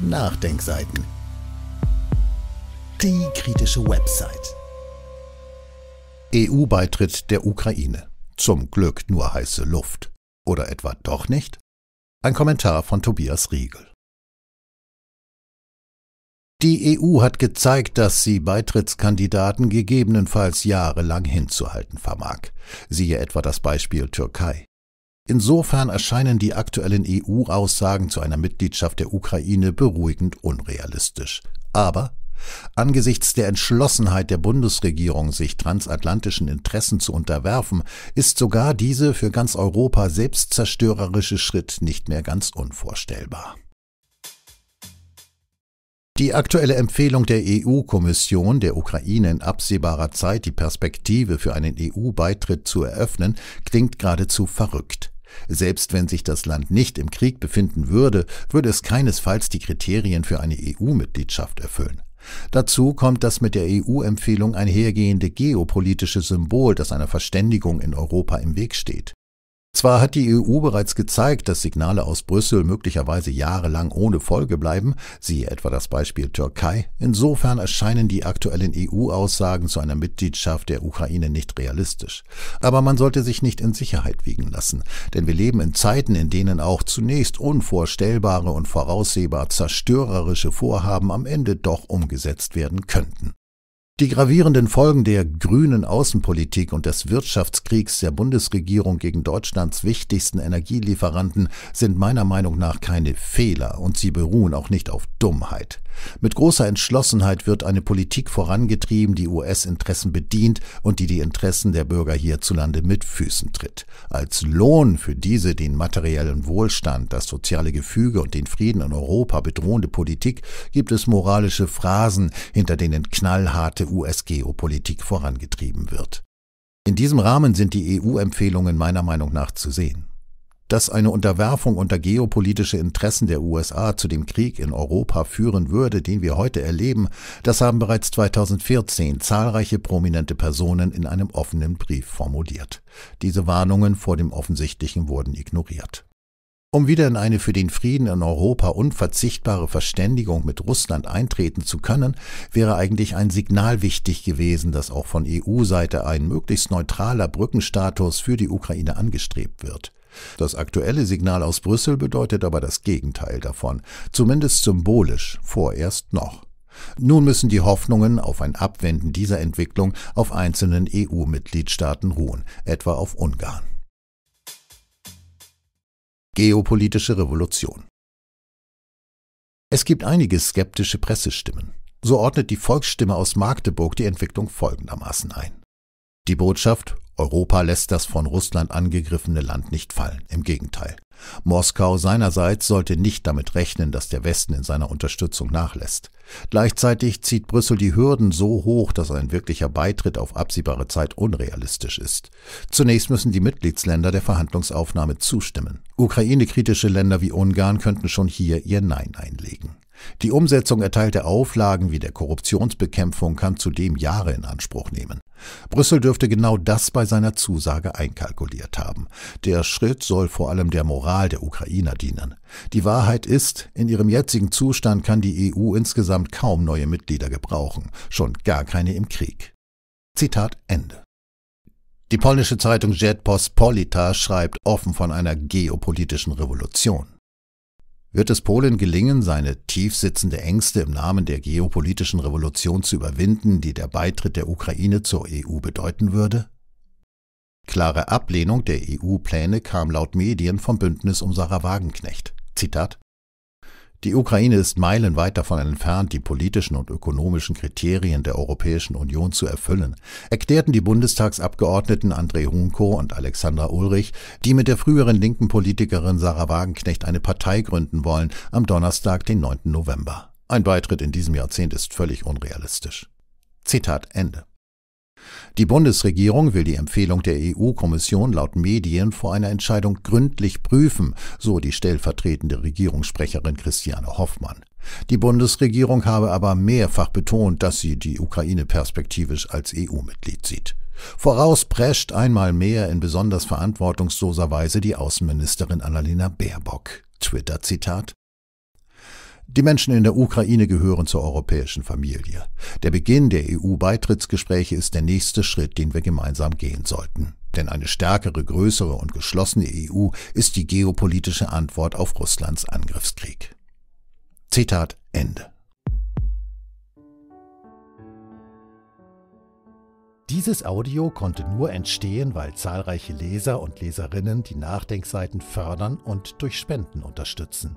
Nachdenkseiten. Die kritische Website. EU-Beitritt der Ukraine. Zum Glück nur heiße Luft. Oder etwa doch nicht? Ein Kommentar von Tobias Riegel. Die EU hat gezeigt, dass sie Beitrittskandidaten gegebenenfalls jahrelang hinzuhalten vermag. Siehe etwa das Beispiel Türkei. Insofern erscheinen die aktuellen EU-Aussagen zu einer Mitgliedschaft der Ukraine beruhigend unrealistisch. Aber angesichts der Entschlossenheit der Bundesregierung, sich transatlantischen Interessen zu unterwerfen, ist sogar diese für ganz Europa selbstzerstörerische Schritt nicht mehr ganz unvorstellbar. Die aktuelle Empfehlung der EU-Kommission, der Ukraine in absehbarer Zeit die Perspektive für einen EU-Beitritt zu eröffnen, klingt geradezu verrückt. Selbst wenn sich das Land nicht im Krieg befinden würde, würde es keinesfalls die Kriterien für eine EU-Mitgliedschaft erfüllen. Dazu kommt das mit der EU-Empfehlung einhergehende geopolitische Symbol, das einer Verständigung in Europa im Weg steht. Zwar hat die EU bereits gezeigt, dass Signale aus Brüssel möglicherweise jahrelang ohne Folge bleiben, siehe etwa das Beispiel Türkei, insofern erscheinen die aktuellen EU-Aussagen zu einer Mitgliedschaft der Ukraine nicht realistisch. Aber man sollte sich nicht in Sicherheit wiegen lassen, denn wir leben in Zeiten, in denen auch zunächst unvorstellbare und voraussehbar zerstörerische Vorhaben am Ende doch umgesetzt werden könnten. Die gravierenden Folgen der grünen Außenpolitik und des Wirtschaftskriegs der Bundesregierung gegen Deutschlands wichtigsten Energielieferanten sind meiner Meinung nach keine Fehler und sie beruhen auch nicht auf Dummheit. Mit großer Entschlossenheit wird eine Politik vorangetrieben, die US-Interessen bedient und die die Interessen der Bürger hierzulande mit Füßen tritt. Als Lohn für diese den materiellen Wohlstand, das soziale Gefüge und den Frieden in Europa bedrohende Politik gibt es moralische Phrasen, hinter denen knallharte welche US-Geopolitik vorangetrieben wird. In diesem Rahmen sind die EU-Empfehlungen meiner Meinung nach zu sehen. Dass eine Unterwerfung unter geopolitische Interessen der USA zu dem Krieg in Europa führen würde, den wir heute erleben, das haben bereits 2014 zahlreiche prominente Personen in einem offenen Brief formuliert. Diese Warnungen vor dem Offensichtlichen wurden ignoriert. Um wieder in eine für den Frieden in Europa unverzichtbare Verständigung mit Russland eintreten zu können, wäre eigentlich ein Signal wichtig gewesen, dass auch von EU-Seite ein möglichst neutraler Brückenstatus für die Ukraine angestrebt wird. Das aktuelle Signal aus Brüssel bedeutet aber das Gegenteil davon, zumindest symbolisch, vorerst noch. Nun müssen die Hoffnungen auf ein Abwenden dieser Entwicklung auf einzelnen EU-Mitgliedstaaten ruhen, etwa auf Ungarn. Geopolitische Revolution. Es gibt einige skeptische Pressestimmen. So ordnet die Volksstimme aus Magdeburg die Entwicklung folgendermaßen ein. Die Botschaft Europa lässt das von Russland angegriffene Land nicht fallen. Im Gegenteil. Moskau seinerseits sollte nicht damit rechnen, dass der Westen in seiner Unterstützung nachlässt. Gleichzeitig zieht Brüssel die Hürden so hoch, dass ein wirklicher Beitritt auf absehbare Zeit unrealistisch ist. Zunächst müssen die Mitgliedsländer der Verhandlungsaufnahme zustimmen. Ukraine-kritische Länder wie Ungarn könnten schon hier ihr Nein einlegen. Die Umsetzung erteilter Auflagen wie der Korruptionsbekämpfung kann zudem Jahre in Anspruch nehmen. Brüssel dürfte genau das bei seiner Zusage einkalkuliert haben. Der Schritt soll vor allem der Moral der Ukrainer dienen. Die Wahrheit ist, in ihrem jetzigen Zustand kann die EU insgesamt kaum neue Mitglieder gebrauchen, schon gar keine im Krieg. Zitat Ende. Die polnische Zeitung Jet Pospolita schreibt offen von einer geopolitischen Revolution. Wird es Polen gelingen, seine tiefsitzende Ängste im Namen der geopolitischen Revolution zu überwinden, die der Beitritt der Ukraine zur EU bedeuten würde? Klare Ablehnung der EU-Pläne kam laut Medien vom Bündnis um Sarah Wagenknecht. Zitat die Ukraine ist meilenweit davon entfernt, die politischen und ökonomischen Kriterien der Europäischen Union zu erfüllen, erklärten die Bundestagsabgeordneten André Hunko und Alexandra Ulrich, die mit der früheren linken Politikerin Sarah Wagenknecht eine Partei gründen wollen, am Donnerstag, den 9. November. Ein Beitritt in diesem Jahrzehnt ist völlig unrealistisch. Zitat Ende. Die Bundesregierung will die Empfehlung der EU-Kommission laut Medien vor einer Entscheidung gründlich prüfen, so die stellvertretende Regierungssprecherin Christiane Hoffmann. Die Bundesregierung habe aber mehrfach betont, dass sie die Ukraine perspektivisch als EU-Mitglied sieht. Vorausprescht einmal mehr in besonders verantwortungsloser Weise die Außenministerin Annalena Baerbock. Twitter-Zitat die Menschen in der Ukraine gehören zur europäischen Familie. Der Beginn der EU-Beitrittsgespräche ist der nächste Schritt, den wir gemeinsam gehen sollten. Denn eine stärkere, größere und geschlossene EU ist die geopolitische Antwort auf Russlands Angriffskrieg. Zitat Ende. Dieses Audio konnte nur entstehen, weil zahlreiche Leser und Leserinnen die Nachdenkseiten fördern und durch Spenden unterstützen.